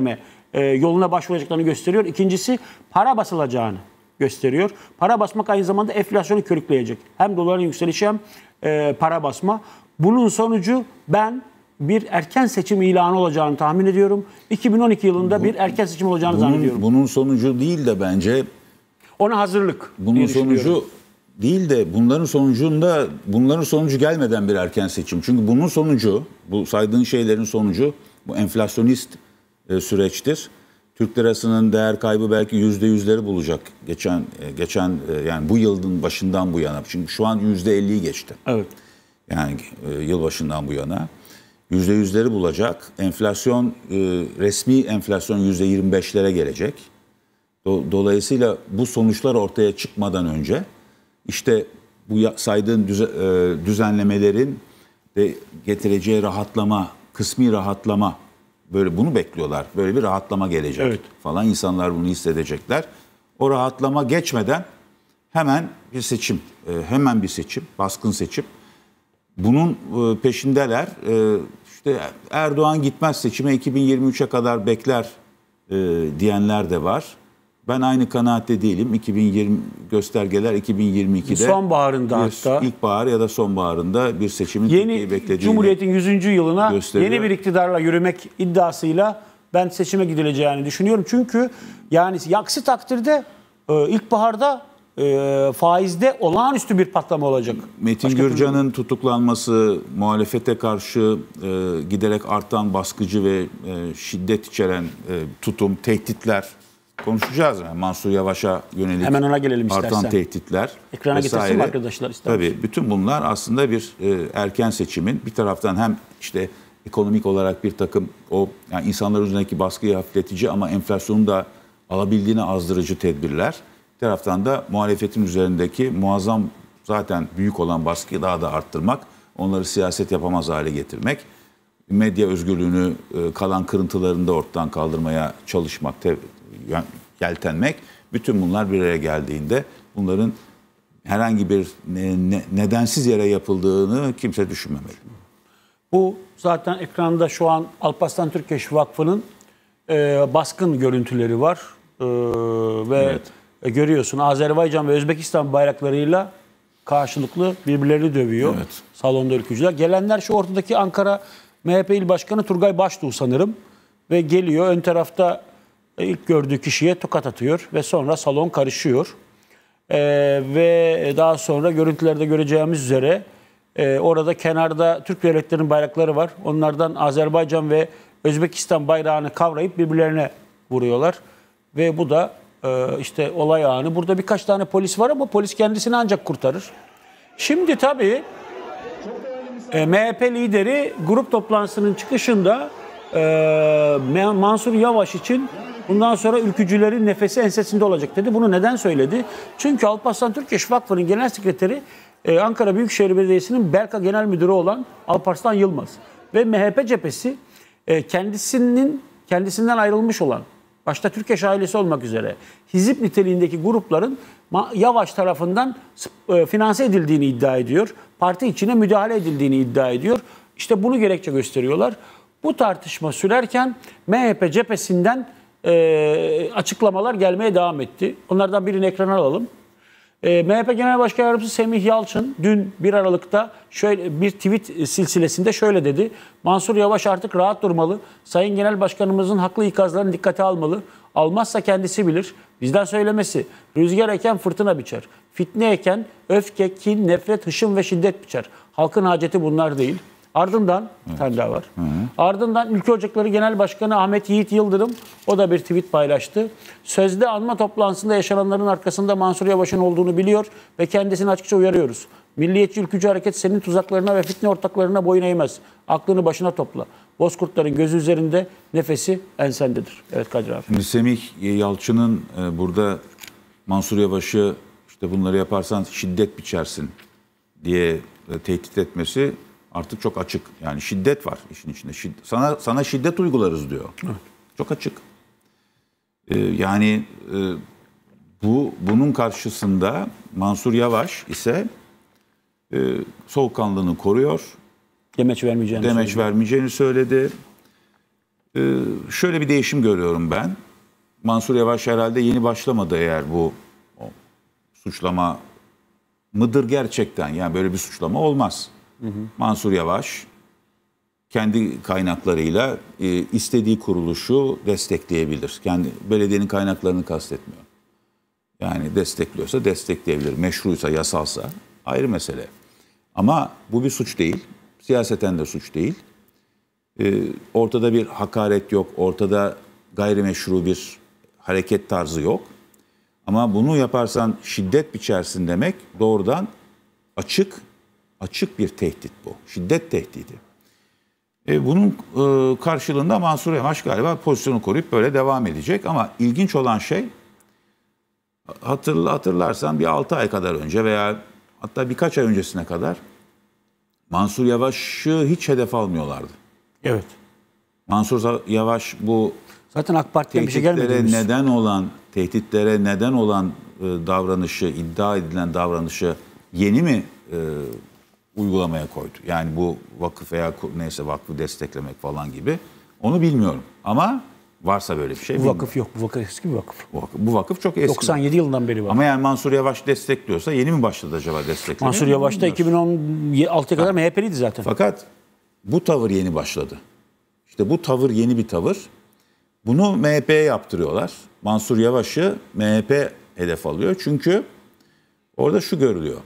mi e, yoluna başvuracaklarını gösteriyor. İkincisi para basılacağını gösteriyor. Para basmak aynı zamanda enflasyonu körükleyecek. Hem doların yükselişi hem e, para basma. Bunun sonucu ben bir erken seçim ilanı olacağını tahmin ediyorum. 2012 yılında Bu, bir erken seçim olacağını bunun, zannediyorum. Bunun sonucu değil de bence ona hazırlık. Bunun sonucu değil de bunların sonucunda bunların sonucu gelmeden bir erken seçim. Çünkü bunun sonucu bu saydığın şeylerin sonucu bu enflasyonist e, süreçtir. Türk lirasının değer kaybı belki yüzde yüzleri bulacak geçen e, geçen e, yani bu yılın başından bu yana. Çünkü şu an yüzde elliyi geçti. Evet. Yani yıl başından bu yana yüzde yüzleri bulacak. Enflasyon resmi enflasyon yüzde yirmi beşlere gelecek. Dolayısıyla bu sonuçlar ortaya çıkmadan önce işte bu saydığın düzenlemelerin de getireceği rahatlama, kısmi rahatlama böyle bunu bekliyorlar. Böyle bir rahatlama gelecek evet. falan insanlar bunu hissedecekler. O rahatlama geçmeden hemen bir seçim, e, hemen bir seçim, baskın seçim. Bunun e, peşindeler. E, işte Erdoğan gitmez seçime 2023'e kadar bekler diyenler de var. Ben aynı kanaatte değilim. 2020 göstergeler 2022'de sonbaharında hatta ilkbahar ya da sonbaharında bir seçimin yeni beklediğini Cumhuriyet'in 100. yılına gösteriyor. yeni bir iktidarla yürümek iddiasıyla ben seçime gidileceğini düşünüyorum. Çünkü yani yaksi takdirde e, ilkbaharda e, faizde olağanüstü bir patlama olacak. Metin Gürcan'ın tutuklanması, muhalefete karşı e, giderek artan baskıcı ve e, şiddet içeren tutum, tehditler konuşacağız. Yani Mansur Yavaş'a yönelik Hemen ona gelelim artan istersen. tehditler Ekrana getirsin arkadaşlar istersen. Tabii bütün bunlar aslında bir e, erken seçimin bir taraftan hem işte ekonomik olarak bir takım o yani insanlar üzerindeki baskıyı hafifletici ama enflasyonu da alabildiğini azdırıcı tedbirler. Bir taraftan da muhalefetin üzerindeki muazzam zaten büyük olan baskıyı daha da arttırmak, onları siyaset yapamaz hale getirmek, medya özgürlüğünü e, kalan kırıntılarını da ortadan kaldırmaya çalışmak, yeltenmek. Bütün bunlar bir araya geldiğinde bunların herhangi bir ne, ne, nedensiz yere yapıldığını kimse düşünmemeli. Bu zaten ekranda şu an Alparslan Türkeş Vakfı'nın e, baskın görüntüleri var. E, ve evet. E, görüyorsun Azerbaycan ve Özbekistan bayraklarıyla karşılıklı birbirlerini dövüyor. Evet. Salonda ülkücüler. Gelenler şu ortadaki Ankara MHP İl Başkanı Turgay Baştuğ sanırım. Ve geliyor ön tarafta e, ilk gördüğü kişiye tokat atıyor ve sonra salon karışıyor. E, ve daha sonra görüntülerde göreceğimiz üzere e, orada kenarda Türk devletlerinin bayrakları var. Onlardan Azerbaycan ve Özbekistan bayrağını kavrayıp birbirlerine vuruyorlar. Ve bu da e, işte olay anı. Burada birkaç tane polis var ama polis kendisini ancak kurtarır. Şimdi tabii e, MHP lideri grup toplantısının çıkışında e, Mansur Yavaş için Bundan sonra ülkücülerin nefesi ensesinde olacak dedi. Bunu neden söyledi? Çünkü Alparslan Türkeş Vakfı'nın genel sekreteri e, Ankara Büyükşehir Belediyesi'nin Berka Genel Müdürü olan Alparslan Yılmaz. Ve MHP cephesi e, kendisinin kendisinden ayrılmış olan başta Türkeş ailesi olmak üzere hizip niteliğindeki grupların Yavaş tarafından e, finanse edildiğini iddia ediyor. Parti içine müdahale edildiğini iddia ediyor. İşte bunu gerekçe gösteriyorlar. Bu tartışma sürerken MHP cephesinden e, açıklamalar gelmeye devam etti. Onlardan birini ekrana alalım. E, MHP Genel Başkan Yardımcısı Semih Yalçın dün 1 Aralık'ta şöyle bir tweet e, silsilesinde şöyle dedi. Mansur Yavaş artık rahat durmalı. Sayın Genel Başkanımızın haklı ikazlarını dikkate almalı. Almazsa kendisi bilir. Bizden söylemesi. Rüzgar eken fırtına biçer. Fitne eken öfke, kin, nefret, hışım ve şiddet biçer. Halkın haceti bunlar değil. Ardından evet. bir daha var. Hı hı. Ardından Ülke Ocakları Genel Başkanı Ahmet Yiğit Yıldırım o da bir tweet paylaştı. Sözde anma toplantısında yaşananların arkasında Mansur Yavaş'ın olduğunu biliyor ve kendisini açıkça uyarıyoruz. Milliyetçi ülkücü hareket senin tuzaklarına ve fitne ortaklarına boyun eğmez. Aklını başına topla. Bozkurtların gözü üzerinde nefesi ensendedir. Evet Kadir abi. Şimdi Semih Yalçın'ın e, burada Mansur Yavaş'ı işte bunları yaparsan şiddet biçersin diye e, tehdit etmesi Artık çok açık. Yani şiddet var işin içinde. Şid, sana sana şiddet uygularız diyor. Evet. Çok açık. Ee, yani e, bu bunun karşısında Mansur Yavaş ise e, soğukkanlılığını koruyor. Demeç vermeyeceğini Demeç söyledi. vermeyeceğini söyledi. Ee, şöyle bir değişim görüyorum ben. Mansur Yavaş herhalde yeni başlamadı eğer bu suçlama mıdır gerçekten? Yani böyle bir suçlama olmaz. Hı Mansur Yavaş kendi kaynaklarıyla e, istediği kuruluşu destekleyebilir. Kendi belediyenin kaynaklarını kastetmiyor. Yani destekliyorsa destekleyebilir. Meşruysa, yasalsa ayrı mesele. Ama bu bir suç değil. Siyaseten de suç değil. E, ortada bir hakaret yok. Ortada gayrimeşru bir hareket tarzı yok. Ama bunu yaparsan şiddet biçersin demek doğrudan açık Açık bir tehdit bu. Şiddet tehdidi. E, bunun e, karşılığında Mansur Yavaş galiba pozisyonu koruyup böyle devam edecek. Ama ilginç olan şey hatırla, hatırlarsan bir 6 ay kadar önce veya hatta birkaç ay öncesine kadar Mansur Yavaş'ı hiç hedef almıyorlardı. Evet. Mansur Yavaş bu zaten AK tehditlere bir şey gelmedi. neden olan tehditlere neden olan e, davranışı iddia edilen davranışı yeni mi e, uygulamaya koydu. Yani bu vakıf veya neyse vakfı desteklemek falan gibi. Onu bilmiyorum ama varsa böyle bir şey. Bu vakıf bilmiyorum. yok. Bu vakıf eski bir vakıf. Bu vakıf, bu vakıf çok eski. 97 yılından beri var. Ama yani Mansur Yavaş destekliyorsa yeni mi başladı acaba desteklemeye? Mansur Yavaş da 2016'ya kadar MHP'liydi zaten. Fakat bu tavır yeni başladı. İşte bu tavır yeni bir tavır. Bunu MHP'ye yaptırıyorlar. Mansur Yavaş'ı MHP hedef alıyor. Çünkü orada şu görülüyor.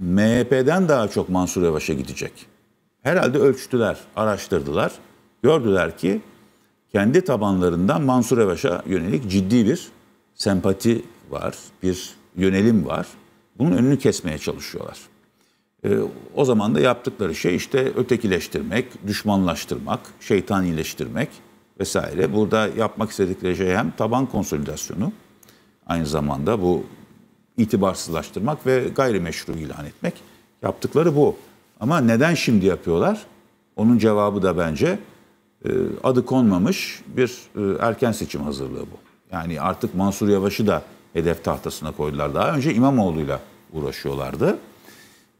MHP'den daha çok Mansur Yavaş'a gidecek. Herhalde ölçtüler, araştırdılar. Gördüler ki kendi tabanlarından Mansur Yavaş'a yönelik ciddi bir sempati var, bir yönelim var. Bunun önünü kesmeye çalışıyorlar. E, o zaman da yaptıkları şey işte ötekileştirmek, düşmanlaştırmak, şeytanileştirmek vesaire. Burada yapmak istedikleri şey hem taban konsolidasyonu, aynı zamanda bu itibarsızlaştırmak ve gayrimeşru ilan etmek. Yaptıkları bu. Ama neden şimdi yapıyorlar? Onun cevabı da bence e, adı konmamış bir e, erken seçim hazırlığı bu. Yani artık Mansur Yavaş'ı da hedef tahtasına koydular. Daha önce İmamoğlu'yla uğraşıyorlardı.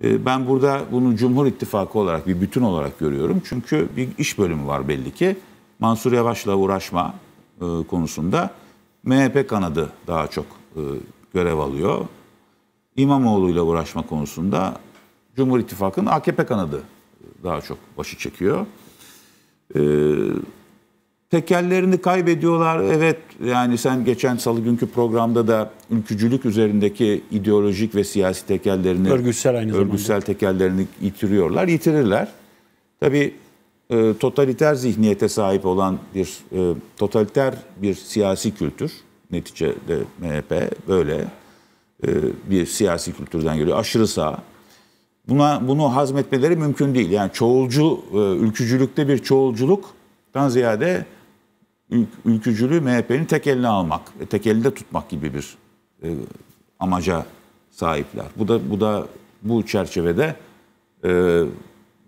E, ben burada bunu Cumhur İttifakı olarak bir bütün olarak görüyorum. Çünkü bir iş bölümü var belli ki. Mansur Yavaş'la uğraşma konusunda MHP kanadı daha çok görev alıyor. İmamoğlu ile uğraşma konusunda Cumhur İttifakı'nın AKP kanadı daha çok başı çekiyor. Ee, tekellerini kaybediyorlar. Evet yani sen geçen salı günkü programda da ülkücülük üzerindeki ideolojik ve siyasi tekellerini örgütsel aynı zamanda. örgütsel tekellerini yitiriyorlar, yitirirler. Tabii e, totaliter zihniyete sahip olan bir e, totaliter bir siyasi kültür neticede MHP böyle e, bir siyasi kültürden geliyor. Aşırı sağ. Buna, bunu hazmetmeleri mümkün değil. Yani çoğulcu, e, ülkücülükte bir çoğulculuktan ziyade ülkücülüğü MHP'nin tek eline almak, e, tek elinde tutmak gibi bir amaca sahipler. Bu da bu da bu çerçevede e,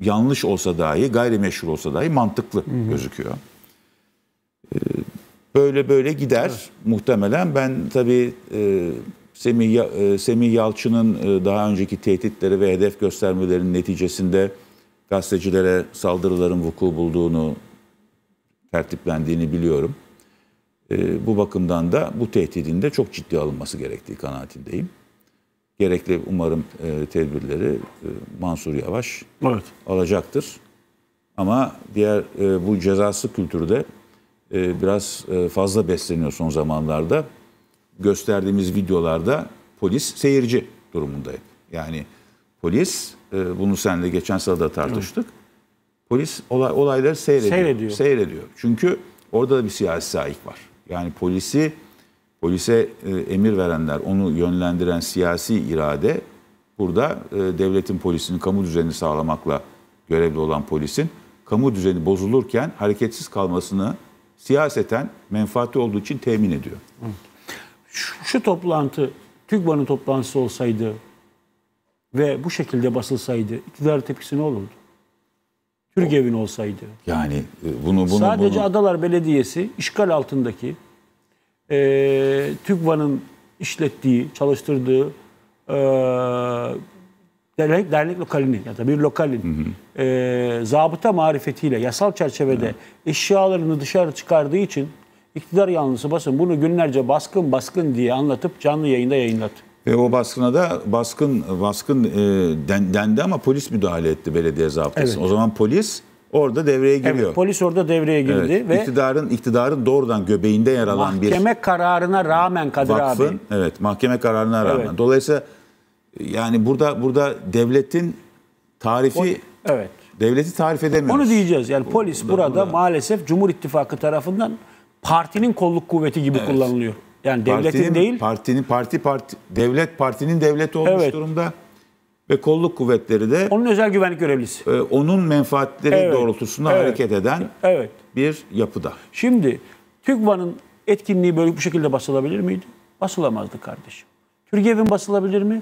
yanlış olsa dahi, gayrimeşru olsa dahi mantıklı hı hı. gözüküyor. Böyle böyle gider evet. muhtemelen. Ben tabii e, Semih, e, Semih Yalçın'ın e, daha önceki tehditleri ve hedef göstermelerinin neticesinde gazetecilere saldırıların vuku bulduğunu, tertiplendiğini biliyorum. E, bu bakımdan da bu tehdidin de çok ciddi alınması gerektiği kanaatindeyim. Gerekli umarım e, tedbirleri e, Mansur Yavaş evet. alacaktır. Ama diğer e, bu cezası kültürde e, biraz e, fazla besleniyor son zamanlarda. Gösterdiğimiz videolarda polis seyirci durumunda Yani polis e, bunu senle geçen sırada tartıştık. Polis olay, olayları seyrediyor, seyrediyor. Seyrediyor. Çünkü orada da bir siyasi sahip var. Yani polisi polise e, emir verenler, onu yönlendiren siyasi irade burada devletin polisinin kamu düzenini sağlamakla görevli olan polisin kamu düzeni bozulurken hareketsiz kalmasını siyaseten menfaati olduğu için temin ediyor. Şu, şu toplantı TÜGVA'nın toplantısı olsaydı ve bu şekilde basılsaydı iktidar tepkisi ne olurdu? Türgev'in olsaydı. Yani e, bunu bunu Sadece bunu... Adalar Belediyesi işgal altındaki e, TÜGVA'nın işlettiği, çalıştırdığı e, dernek, dernek lokalini ya da bir lokalin hı hı. E, zabıta marifetiyle yasal çerçevede hı. eşyalarını dışarı çıkardığı için iktidar yanlısı basın bunu günlerce baskın baskın diye anlatıp canlı yayında yayınlattı. Ve o baskına da baskın baskın e, den, dendi ama polis müdahale etti belediye zabıtası. Evet. O zaman polis orada devreye giriyor. Evet, polis orada devreye girdi evet. ve iktidarın iktidarın doğrudan göbeğinde yer alan mahkeme bir mahkeme kararına rağmen Kadir vakfın, abi. Evet, mahkeme kararına rağmen. Evet. Dolayısıyla yani burada burada devletin tarifi Pol evet. Devleti tarif edemiyoruz. Onu diyeceğiz. Yani polis burada, burada, burada maalesef Cumhur İttifakı tarafından partinin kolluk kuvveti gibi evet. kullanılıyor. Yani partinin, devletin değil. Partinin parti parti devlet partinin devleti olmuş evet. durumda ve kolluk kuvvetleri de onun özel güvenlik görevlisi. E, onun menfaatleri evet. doğrultusunda evet. hareket eden evet. bir yapıda. Şimdi TÜGVA'nın etkinliği böyle bu şekilde basılabilir miydi? Basılamazdı kardeşim. Türkiye'nin basılabilir mi?